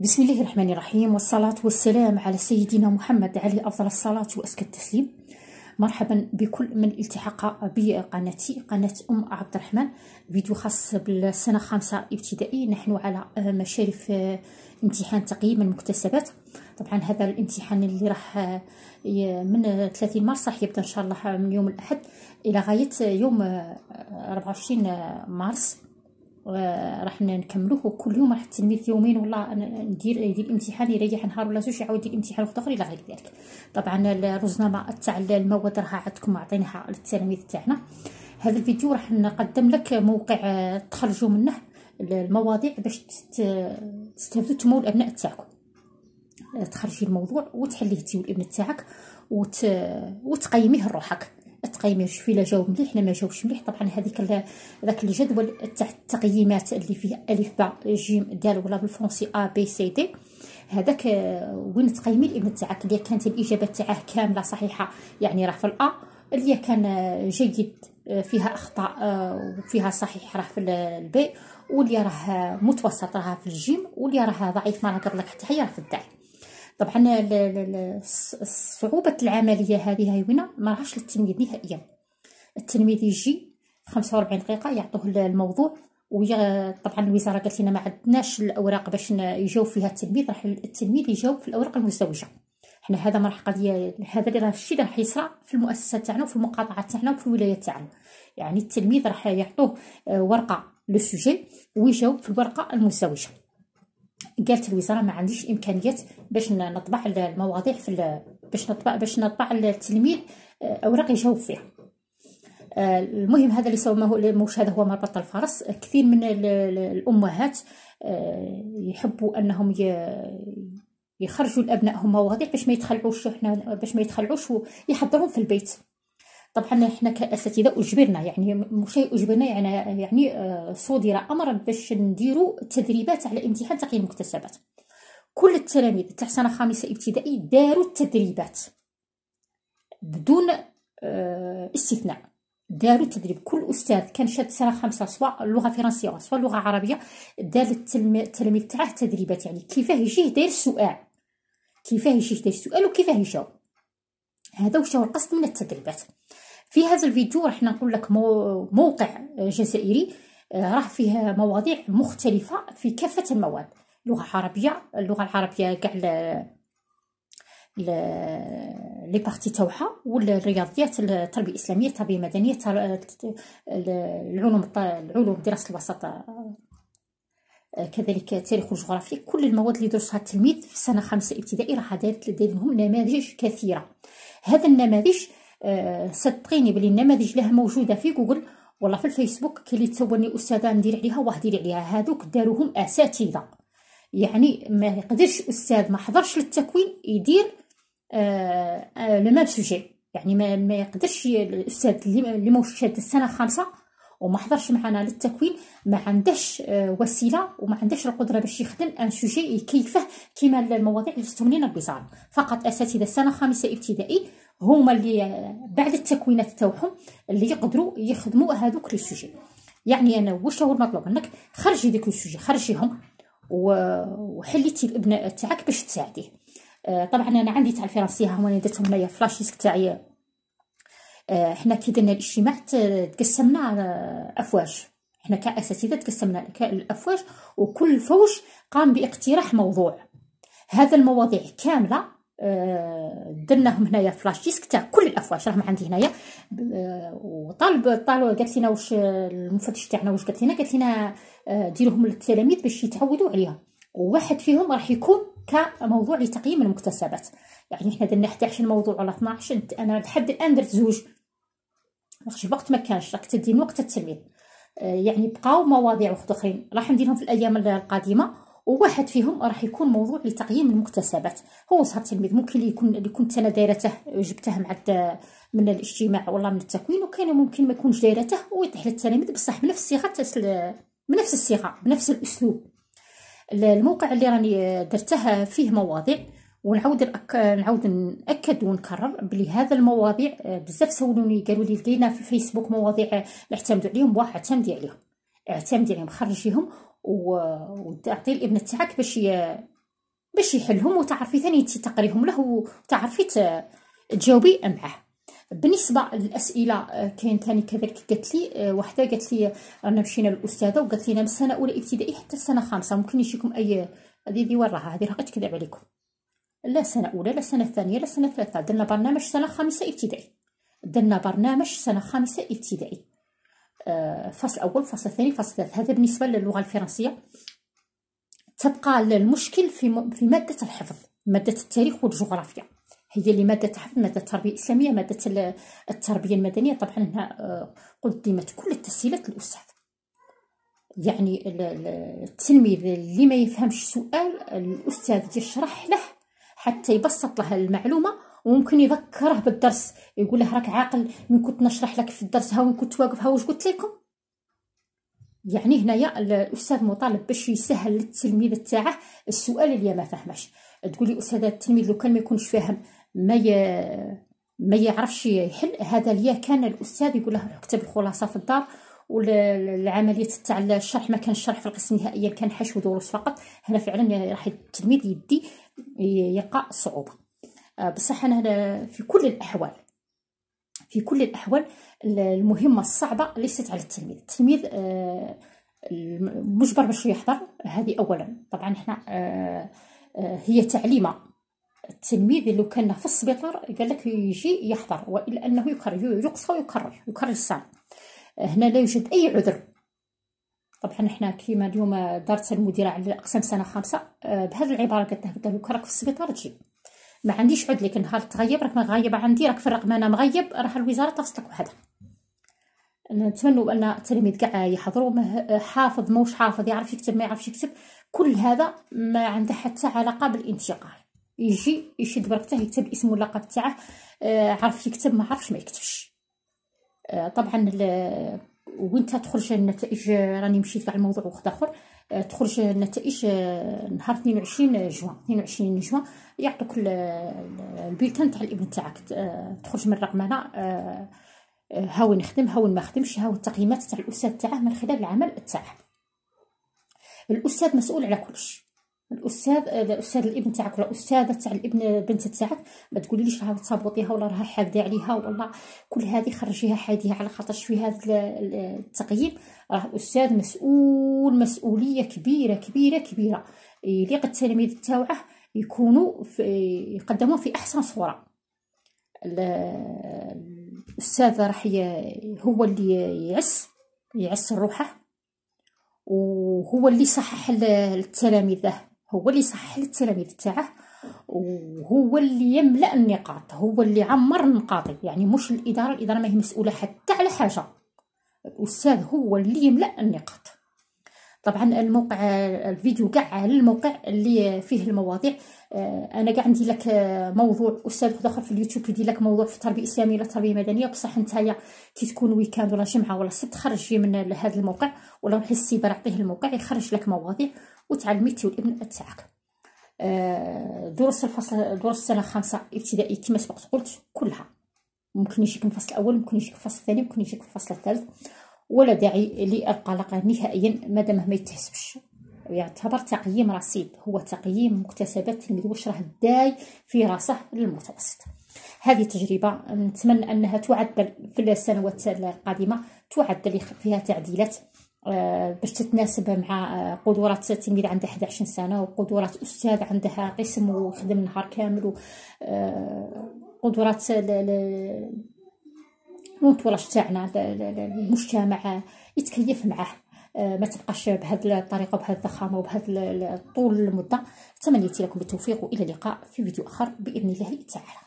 بسم الله الرحمن الرحيم والصلاة والسلام على سيدنا محمد عليه أفضل الصلاة وأزكى التسليم مرحبا بكل من التحق بقناتي قناة أم عبد الرحمن فيديو خاص بالسنة خامسة ابتدائي نحن على مشارف امتحان تقييم المكتسبات طبعا هذا الامتحان اللي راح من 30 مارس راح يبدا ان شاء الله من يوم الاحد الى غايه يوم 24 مارس راح نكملوه وكل يوم راح التلميذ يومين ولا ندير يدير امتحان يريح نهار ولا زوج يعاود يدير امتحان وحد اخر الى غير ذلك طبعا الرزنامه تاع المواد راها عندكم عطيناها للتلاميذ تاعنا هذا الفيديو راح نقدم لك موقع آه، تخرجوا منه المواضيع باش تستافدوا تمو الابناء تاعكم آه، تخرجي الموضوع وتحليه انت والابن تاعك وت... وتقيميه روحك التقييم شوفي لا جاوب مليح لا ما جاوبش مليح طبعا هذيك ذاك الجدول تاع التقييمات اللي فيه الف با جيم د ولا بالفرنسي ا بي سي دي هذاك آه، وين تقيمي الابن تاعك اللي كانت الاجابه تاعه كامله صحيحه يعني راه في الا اللي كان آه، جيد آه، فيها اخطاء وفيها صحيح راه في البي واللي راه متوسط راه في الجيم واللي راه ضعيف ما نقدر لك حتى هي راه في الدال طبعا صعوبه العمليه هذه هايونه ما راحش للتلميذ نهائيا التلميذ يجي 45 دقيقه يعطوه الموضوع ويا طبعا الوزاره قالت لنا ما عندناش الاوراق باش يجاوب فيها التلميذ راح التلميذ يجاوب في الاوراق المزدوجه حنا هذا ما راح قضيه هذا اللي راه الشيء اللي راح يصرى في المؤسسه تاعنا وفي المقاطعه تاعنا وفي الولايه تاعنا يعني التلميذ راح يعطوه آه، ورقه لو سوجي ويجاوب في الورقه المزدوجه قالت الوزاره ما عنديش امكانيات باش نطبع المواضيع في باش نطبع باش نطبع التلميذ آه، اوراق يجاوب فيها آه، المهم هذا اللي سماه موش هذا هو مربط الفرس كثير من الامهات آه، يحبوا انهم يخرجوا لابنائهم مواضيع باش ما يتخلعوش باش ما يتخلعوش ويحضرهم في البيت طبعا احنا كاساتذه اجبرنا يعني شيء اجبرنا يعني يعني آه، صدر امر باش نديروا تدريبات على امتحان تقييم المكتسبات كل التلاميذ تاع سنه خامسه ابتدائي داروا التدريبات بدون آه، استثناء داروا التدريب كل استاذ كان شاد سنه خامسه سواء اللغه الفرنسيه سواء اللغه العربيه دار التلاميذ تاعه تدريبات يعني كيفاه يجيه داير السؤال كيفاه يجيه داير السؤال وكيفاه يجاوب هذا واش هو القصد من التدريبات في هذا الفيديو راح نقول لك موقع جزائري راه فيه مواضيع مختلفة في كافة المواد لغة عربية اللغة العربية كاع لي بارتي تاوعها والرياضيات التربيه الاسلاميه التربيه المدنيه العلوم العلوم دراسه الوسط آه، كذلك التاريخ والجغرافيا كل المواد اللي درسها التلميذ في سنه خامسه ابتدائي راح دارت لديهم نماذج كثيره هذا النماذج صدقيني بلي النماذج لها موجوده في جوجل ولا في الفيسبوك كي اللي تصورني استاذه ندير عليها واحد يدير عليها هذوك داروهم اساتذه يعني ما يقدرش استاذ ما حضرش للتكوين يدير لو ميم سوجي يعني ما, ما يقدرش الاستاذ اللي موش شاد السنه خامسه وما حضرش معنا للتكوين ما عندهش آه، وسيله وما عندهش القدره باش يخدم ان سوجي يكيفه كيما المواضيع اللي جبتهم لينا فقط اساتذه السنه الخامسه ابتدائي هما اللي بعد التكوينات تاعهم اللي يقدروا يخدموا هذوك لي سوجي يعني انا واش هو المطلوب منك خرجي ديك السوجي خرجيهم وحليتي الابناء تاعك باش تساعديه آه، طبعا انا عندي تاع الفرنسيه هما اللي درتهم ليا فلاشيسك تاعي احنا آه، حنا كي درنا الاجتماع تقسمنا افواج حنا كاساتذه تقسمنا الافواج وكل فوج قام باقتراح موضوع هذا المواضيع كامله أه، درناهم هنايا فلاش ديسك تاع كل الافواج راهم عندي هنايا أه، وطالب طالب قالت لنا واش المفتش تاعنا واش قالت لنا قالت لنا أه، ديروهم للتلاميذ باش يتعودوا عليها وواحد فيهم راح يكون كموضوع لتقييم المكتسبات يعني احنا درنا 11 موضوع ولا 12 انا لحد الان درت زوج وقت الوقت ما كانش راك تدين وقت التلميذ يعني بقاو مواضيع واخد اخرين راح نديرهم في الايام القادمه وواحد فيهم راح يكون موضوع لتقييم المكتسبات هو صهر تلميذ ممكن يكون اللي كنت انا دايرته جبته مع من الاجتماع والله من التكوين وكان ممكن ما يكونش دايرته ويطيح للتلاميذ بصح بنفس الصيغه بنفس الصيغه بنفس الاسلوب الموقع اللي راني درته فيه مواضيع ونعاود أك... نعاود ناكد ونكرر بلي هذا المواضيع آه، بزاف سولوني قالوا لي لقينا في فيسبوك مواضيع نعتمد عليهم واحد اعتمدي عليهم اعتمدي عليهم خرجيهم وتعطي الابن تاعك باش باش يحلهم وتعرفي ثاني تقريهم له وتعرفي تجاوبي معاه بالنسبه للاسئله آه، كاين ثاني كذلك قالت لي آه، وحده قالت لي رانا مشينا للاستاذه وقالت لنا من السنه الاولى ابتدائي حتى السنه خامسه ممكن يجيكم اي هذه ذي وراها هذه راه تكذب عليكم لا سنه اولى لا سنه ثانيه لا سنه ثالثه درنا برنامج سنه خامسه ابتدائي درنا برنامج سنه خامسه ابتدائي آه، فصل أول فصل ثاني فصل ثالث هذا بالنسبة للغة الفرنسية تبقى المشكل في في مادة الحفظ مادة التاريخ والجغرافيا هي اللي مادة حفظ مادة التربية الإسلامية مادة التربية المدنية طبعا هنا آه، قدمت كل التسهيلات للأستاذ يعني التلميذ اللي ما يفهمش سؤال الأستاذ يشرح له حتى يبسط له المعلومة وممكن يذكره بالدرس يقول له راك عاقل من كنت نشرح لك في الدرس ها وين كنت واقف ها واش قلت لكم يعني هنايا الاستاذ مطالب باش يسهل للتلميذ تاعه السؤال اللي ما فهمش تقولي استاذ التلميذ لو كان ما يكونش فاهم ما ي... ما يعرفش يحل هذا ليا كان الاستاذ يقول له اكتب الخلاصه في الدار والعمليه تاع الشرح ما كان شرح في القسم نهائيا كان حشو دروس فقط هنا فعلا راح التلميذ يدي يلقى صعوبه آه، بصح أنا هنا في كل الأحوال في كل الأحوال المهمة الصعبة ليست على التلميذ التلميذ آه، مجبر باش يحضر هذه أولا طبعا احنا آه، هي تعليمة التلميذ لو كان في السبيطار قال لك يجي يحضر والا انه يكرر يقصى ويكرر يكرر الساعه هنا لا يوجد اي عذر طبعا احنا كيما اليوم دارت المديره على اقسام سنه خمسه بهذه العباره قالت لك قلت في السبيطار تجي ما عنديش عود لك نهار تغيب راك مغيبه عندي راك في الرقم انا مغيب راح الوزاره تفصلك وحدها نتمنوا ان التلاميذ كاع يحضروا حافظ موش حافظ يعرف يكتب ما يعرفش يكتب كل هذا ما عنده حتى علاقه بالانتقال يجي يشد بركته يكتب اسمه اللقب تاعه آه، عرف يكتب ما عرفش ما يكتبش آه، طبعا وين تخرج النتائج راني مشيت على الموضوع واحد اخر آه، تخرج نتائج آه، نهار 22 جوان 22 جوان يعطوك البيتان تاع الابن تاعك آه، تخرج من الرقمنه هاوين خدم هاوين ما خدمش هاو التقييمات تاع الاستاذ تاعه من خلال العمل تاعه الاستاذ مسؤول على كلش الاستاذ آه، الاستاذ الابن تاعك ولا الاستاذه تاع الابن البنت تاعك ما تقوليليش راها تصابطيها ولا راها حاقده عليها ولا كل هذه خرجيها حاديها على خاطر في هذا التقييم راه استاذ مسؤول مسؤوليه كبيره كبيره كبيره يليق التلاميذ تاوعه يكونوا في يقدموا في احسن صوره الاستاذ راح هو اللي يعس يعس روحه وهو اللي صحح التلاميذ هو اللي صحح التلاميذ تاعه وهو اللي يملا النقاط هو اللي عمر النقاطي يعني مش الاداره الاداره ماهي مسؤوله حتى على حاجه الاستاذ هو اللي يملا النقاط طبعا الموقع الفيديو كاع على الموقع اللي فيه المواضيع آه، انا كاع ندير لك آه، موضوع استاذ اخر في اليوتيوب يدير لك موضوع في التربيه الاسلاميه ولا التربيه المدنيه بصح نتايا كي تكون ويكاند ولا جمعه ولا سبت خرجي من هذا الموقع ولا روحي السيبر عطيه الموقع يخرج لك مواضيع وتعلمي الابن تاعك آه، دروس الفصل دروس السنه الخامسه ابتدائي كما سبق قلت كلها ممكن يجيك الفصل الاول ممكن يجيك الفصل الثاني ممكن يجيك الفصل الثالث ولا داعي للقلق نهائيا مادام ما يتحسبش يعتبر تقييم رصيد هو تقييم مكتسبات التلميذ واش راه داي في راسه للمتوسط هذه تجربة نتمنى أنها تعدل في السنوات القادمة تعدل فيها تعديلات آه، باش تتناسب مع آه، قدرات تلميذ عنده 11 سنة وقدرات أستاذ عندها قسم وخدم نهار كامل وقدرات آه، لونتوراج تاعنا المجتمع يتكيف معاه آه، ما تبقاش بهاد الطريقه وبهاد الضخامه وبهاد طول المده تمنيت لكم بالتوفيق والى اللقاء في فيديو اخر باذن الله تعالى